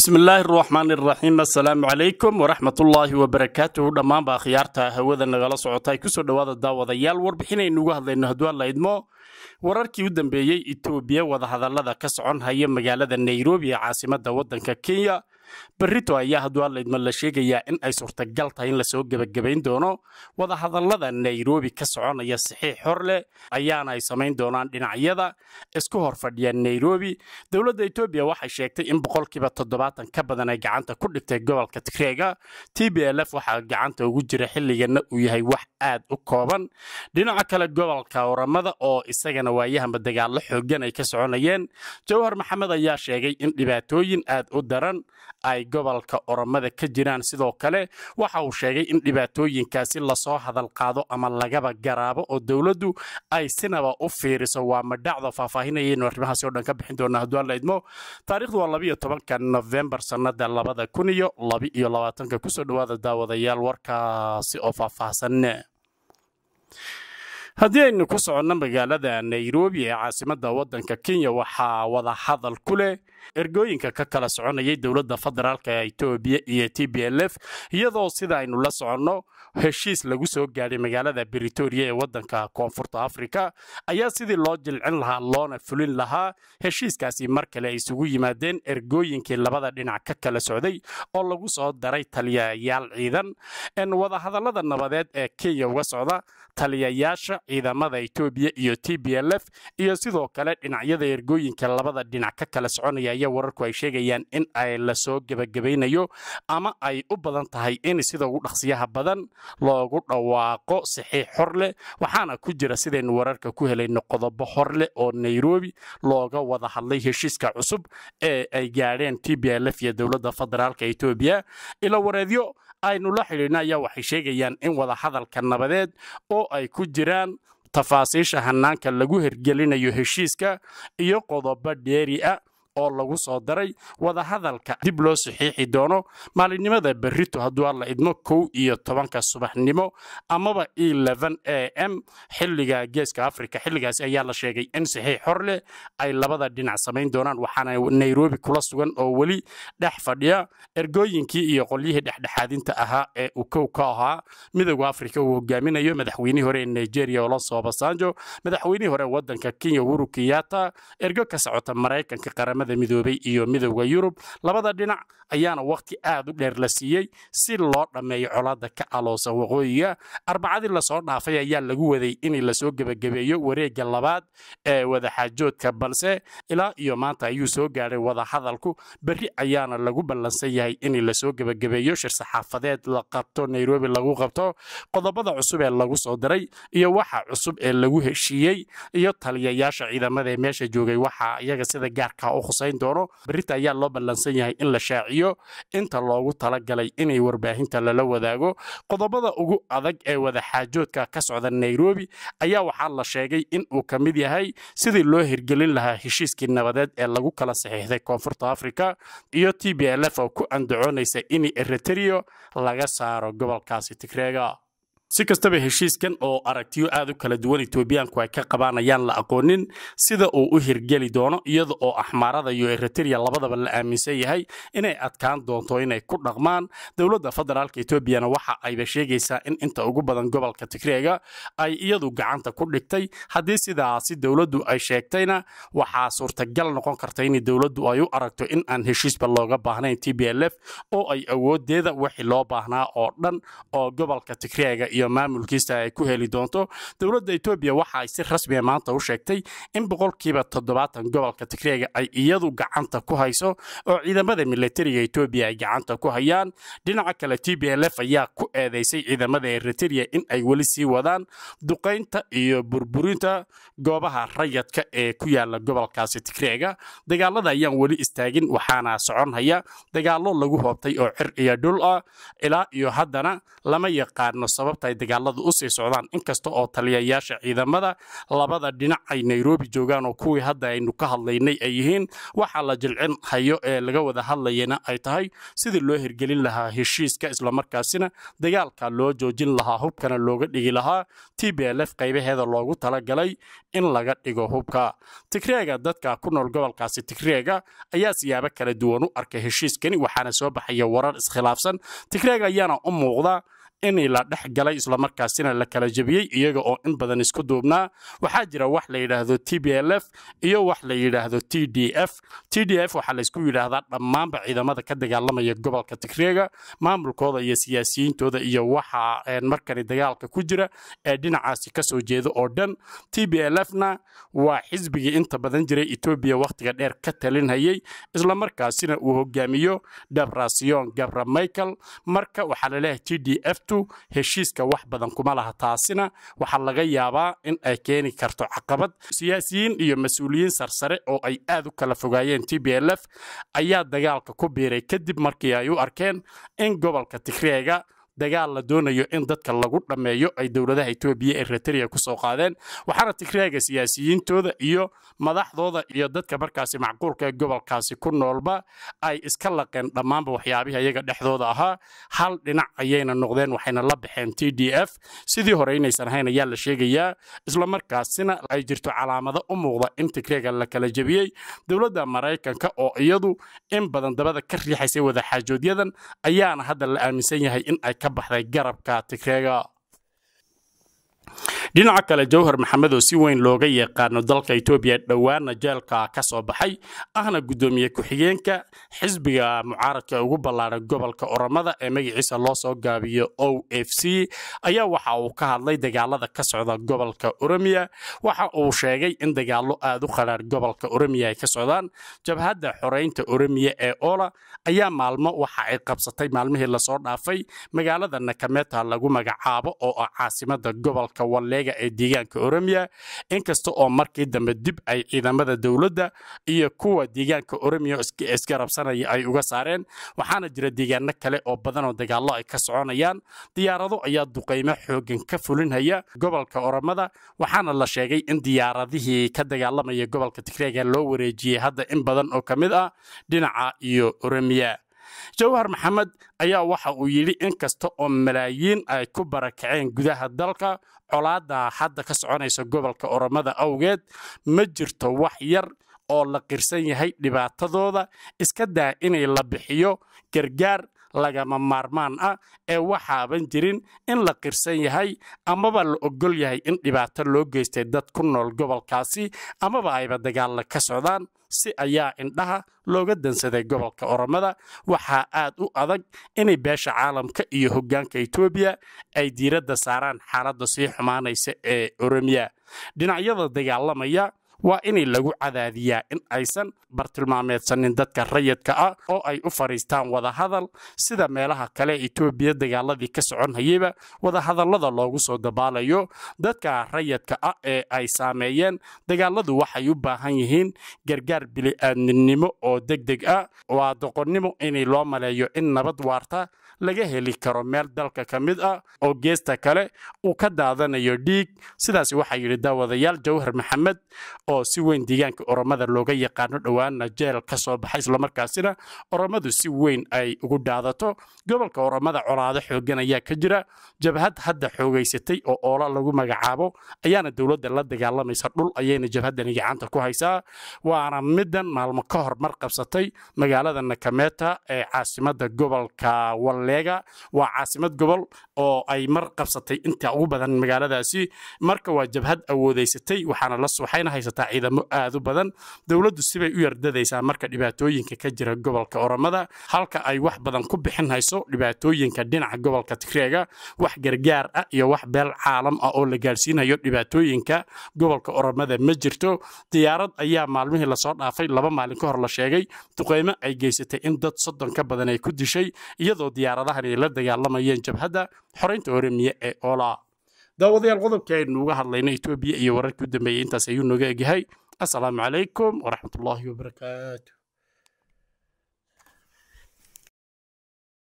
bismillaahi raxmaani raxiim assalaamu calaykum waraxmat waraxmatullaahi wabarakaatuhu dhammaanba akhyaarta hawada nagala socota soo dhowaada daawadayaal warbixinaynu uga hadlayno hadduu la idmo wararkii u dambeeyey etoobiya wadahadallada ka socon haya magaalada nairobi ee caasimadda waddanka kenya berrito ayaa hadduu hadlaydma la sheegayaa in ay suurtagal tahay in lasoo gebagabayn doono wadahadallada nairobi ka soconaya saxiix hor ayaana ay samayn doonaan dhinacyada isku hor fadhiya nairobi dowladda etoobiya waxay sheegtay in boqolkiiba toddobaatan ka badan ay gacanta ku dhigtay gobolka tigreega t b l f waxaa gacanta ugu jira xilligana uu yahay wax aad u kooban dhinaca kale gobolka oramada oo isagana waayahanba dagaallo xoogan ay ka soconayeen jawhar maxamed ayaa sheegay in dhibaatooyin aad u daran ay gobolka oromada ka jiraan sidoo kale waxa uu sheegay in dhibaatooyinkaasi lasoo hadal qaado ama lagaba garaabo oo dowladdu ay sinaba u fiiriso waa madhacda faahfaahinayaynu arrimahaasi o dhan ka bixin doonaa hadduu alla idmo taarikhdu waa labaiyo tobanka novembar sannada labada kun iyo laba iyo labaatanka kusoo dhowaada daawadayaal warkaasi oo faahfaahsan haddii aynu ku soconno magaalada nairobi ee caasimada waddanka kenya waxaa wadahadal ku leh ergooyinka ka kala soconayay dowladda federaalk ee etoobiya iyo t b l f iyadoo sida aynu la soconno heshiis lagu soo gaadhay magaalada britoria ee wadanka koonfurta africa ayaa sidii loo jilcin lahaa loona fulin lahaa heshiiskaasi mar kale ay isugu yimaadeen ergooyinkii labada dhinac ka kala socday oo lagu soo daray taliyayaal ciidan wadahadalada nabadeed ee kenya uga socda taliyayaasha ciidamada Itoobiya iyo TPLF iyo sidoo kale dhinacyada ergooyinka labada dhinac ka kala soconaya ayaa wararku ay sheegayaan in ay lasoo gebagabaynayo ama ay u badan tahay in sida ugu dhaqsiyaha badan loogu dhawaaqo saxiix xor waxaana ku jira sidaynu wararka ku helayno qodobo hor leh oo Nairobi looga wada hadlay heshiiska cusub ee ay gaadheen TPLF iyo dowladda federaalka Itoobiya ilo wareedyo aynu la xidhiidhna ayaa waxay sheegayaan in wadahadalka nabadeed oo ay ku jiraan tafaasiisha hanaanka lagu hergelinayo heshiiska iyo qodobo dheeri ah oo lagu soo daray wadahadalka dib loo saxiixi doono maalinimada berito hadduu alla idmo kow iyo tobanka subaxnimo amaba e a m xiliga geeska afrika xiligaasi ayaa la sheegay in saxiix hor leh ay labada dhinac samayn doonaan waxaana nairobi kula sugan oo weli dhex fadhiya ergooyinkii iyo qolyihii dhexdhexaadinta ahaa ee uu kow ka ahaa midooda afrika uu hogaaminayo madaxweynihii hore ee nigeria oloso obasanjo madaxweynihii hore wadanka kenya uhuru kenyatta ergo ka socota maraykanka qaram wadamada midoobey iyo midowda yurub labada dhinac ayaana wakhti aad u dheer la siiyey si loo dhammeeyo colaadda ka caloosa waqooyiga arbacadii lasoo dhaafay ayaa lagu waday in lasoo gebagabeeyo wareegga labaad ee wadaxaajoodka balse ilaa iyo maanta ayuu soo gaadhay wadahadalku berri ayaana lagu ballansan yahay in lasoo gebagabeeyo shir la qabto nairobi lagu qabto qodobada cusub ee lagu soo diray iyo waxa cusub ee lagu heshiiyey iyo taliyayaasha ciidamada ee meesha joogay waxa iyaga sida gaarka u khusayn doono berita ayaa loo ballansan yahay in la shaaciyo inta loogu talagalay inay warbaahinta lala wadaago qodobada ugu adag ee wadaxaajoodka ka socda nairobi ayaa waxaa la sheegay in uu ka mid yahay sidii loo hirgelin lahaa heshiiskii nabadeed ee lagu kala saxiixday koonfurta africa iyo t b l f oo ku andacoonaysa in eritrio laga saaro gobolkaasi tigreega si kastaba heshiiskan oo aragtiyo aad u kala duwan etoobiyaanku ay ka qabanayaan la aqoonin sida uu u hirgeli doono iyada oo axmaarada ah iyo eriteria labadaba la aaminsan yahay inay adkaan doonto inay ku dhaqmaan dowladda federaalka etoobiyana waxa ayba sheegaysaa in inta ugu badan gobolka tigreega ay iyadu gacanta ku dhigtay haddii sidaasi dowladdu ay sheegtayna waxaa suurtagal noqon karta in dowladdu ay u aragto in aan heshiisba looga baahnayn t b l f oo ay awoodeeda wixii loo baahnaa oo dhan oo gobolka tigreega etoobiya maamulkiisa ay ku heli doonto dowladda etoobiya waxa ay si rasmiya ah maanta u sheegtay in boqolkiiba toddobaatan gobolka tigreega ay iyadu gacanta ku hayso oo ciidamada milatariga etoobiya ay gacanta ku hayaan dhinaca kale t b l f ayaa ku eedeysay ciidamada eritrea in ay weli sii wadaan duqaynta iyo burburinta goobaha rayadka ee ku yaala gobolkaasi tigreega dagaalada ayaan weli istaagin waxaana soconhaya dagaalo lagu hoobtay oo cir iyo dhul ah ilaa iyo haddana lama yaqaano sababta ay dagaaladu u socdaan inkasta oo taliyayaasha ciidamada labada dhinac ay nairobi joogaan oo kuwii hadda aynu ka hadlaynay ay yihiin waxaa la jilcin hayo ee laga wada hadlayana ay tahay sidii loo hirgelin lahaa heshiiska islamarkaasina dagaalka loo joojin lahaa hubkana looga dhigi lahaa t b l f qaybaheeda loogu talagalay in laga dhigo hubka tigreega dadka ku nool gobolkaasi tigreega ayaa siyaabo kala duwan u arkay heshiiskani waxaana soo baxaya warar iskhilaafsan tigreega ayaana u muuqda ini la dhex galay islamarkaasina la kala jebiyey iyaga oo in badan isku duubnaa waxaa jira wax la yidhaahdo t b l f iyo wax la yidhaahdo t d f t d f waxaa laysku yidhaahdaa dhammaanba ciidamada ka dagaalamaya gobolka tigreega maamulkooda iyo siyaasiyiintooda iyo waxa markani dagaalka ku jira ee dhinacaasi kasoo soo jeeda oo dhan t b l f na waa xisbigii inta badan jiray etoobiya wakhtiga dheer ka talinhayey islamarkaasina uu hogaamiyo debrasiyon gabra michael marka waxaa laleeyahay t d f dowladdu heshiiska wax badan kuma laha taasina waxaa laga yaabaa in ay keeni karto caqabad siyaasiyiin iyo mas-uuliyiin sarsare oo ay aad u kala fogaayeen t b l f ayaa dagaalka ku biiray kadib markii ay u arkeen in gobolka tigreega dagaal la doonayo in dadka lagu dhammeeyo ay dowladaha etoobiya eritrea kusoo qaadeen waxaana tigreega siyaasiyiintooda iyo madaxdooda iyo dadka markaasi macquulka ee gobolkaasi ku noolba ay iska laqeen dhammaanba waxyaabihii iyaga dhexdooda ahaa hal dhinac ayayna noqdeen waxayna la baxeen t d f sidii hore inaysan ahayn ayaa la sheegayaa islamarkaasina ay jirto calaamado u muuqda in tigreega la kala jebiyey dowladda maraykanka oo iyadu in badan dabada ka riixaysay wadaxaajooodyadan ayaana hadda la aaminsan yahay in ay ka ka baxday garabka tikeega dhinaca kale jawhar maxamed oo si weyn looga yaqaano dalka etoobiya dhowaana jeelka ka soo baxay ahna guddoomiye ku-xigeenka xisbiga mucaaradka ugu ballaaran gobolka oramada ee magaciisa loo soo gaabiyo o f c ayaa waxa uu ka hadlay dagaalada ka socda gobolka oromiya waxa uu sheegay in dagaallo aad u qadhaar gobolka oromiya ay ka socdaan jabhadda xoreynta oromiya ee ola ayaa maalmo waxa ay qabsatay maalmihii lasoo dhaafay magaalada nakameta lagu magacaabo oo ah caasimada gobolka walle shareega ee deegaanka oromiya inkasta oo markii dambe dib ay ciidamada dowladda iyo kuwa deegaanka oromiya iska rabsanaya ay uga saareen waxaana jira deegaano kale oo badanoo dagaallo ay ka soconayaan diyaarado ayaa duqeymo xooggan ka fulinhaya gobolka oromada waxaana la sheegay in diyaaradihii ka dagaalamaya gobolka tigreega loo wareejiyey hadda in badan oo ka mid ah dhinaca iyo oromiya jawhar maxamed ayaa waxa uu yidhi in kasta oo malaayiin ay ku barakaceen gudaha dalka colaadda hadda ka soconaysa gobolka oromada awgeed ma jirto wax yar oo la qirsan yahay dhibaatadooda iska daa inay la bixiyo gargaar lagama maarmaan ah ee waxaaban jirin in la qirsan yahay amaba la ogol yahay in dhibaato loo geystay dad ku nool gobolkaasi amaba ayba dagaalla ka socdaan si ayaa indhaha looga dansaday gobolka oromada waxaa aad u adag inay beesha caalamka iyo hoggaanka etoobiya ay diiradda saaraan xaaladda sii xumaanaysa ee oromiya dhinacyada dagaalamaya waa inay lagu cadaadiyaa in aysan bartilmaameedsanin dadka rayadka ah oo ay u fadhiistaan wadahadal sida meelaha kale etoobiya dagaaladii ka soconhayeyba wadahadallada loogu soo dabaalayo dadka rayadka ah ee ay saameeyeen dagaaladu waxay u baahan yihiin gargaar bili aadminnimo oo deg deg ah waa doqonnimo inay loo maleeyo in nabad waarta laga heli karo meel dalka ka mid ah oo geesta kale uu ka daadanayo dhiig sidaas waxaa yidhi daawadayaal jawhar maxamed oo si weyn deegaanka oromada looga yaqaano dhowaana jeel ka soo baxay islamarkaasina oromadu si weyn ay ugu daadato gobolka oromada colaado xoogan ayaa ka jira jabhad hadda xoogaysatay oo oola lagu magacaabo ayaana dowladda la dagaalamaysa dhul ayayna jabhaddani gacanta ku haysaa waana midan maalmo ka hor mar qabsatay magaalada nakameeta ee caasimada gobolka walle kalega waa caasimad gobol oo ay mar qabsatay inta ugu badan magaaladaasi marka waa jabhad awoodaysatay waxaana haysataa ciidamo aad u badan dowladdu sibay u yardadaysaa marka dhibaatooyinka ka jira gobolka oromada halka ay wax badan ku bixin hayso dhibaatooyinka dhinaca gobolka tigreega wax gargaar ah iyo wax beel caalam ah oo la gaarsiinayo dhibaatooyinka gobolka oromada ma jirto diyaarad ayaa maalmihii lasoo dhaafay laba maalin ka hor la sheegay duqeymo ay geysatay in dad soddon ka badan ay ku dishay iyadoo diyaarad diyaaradahan ay la dagaalamayeen jabhadda xoraynta oromiya ee ola daawadayaal qodobka aynu uga hadlayna etoobiya iyo wararkii u dambeeyey intaas ayuu nooga egyahay assalaamu calaykum waraxmatullaahi wabarakaatu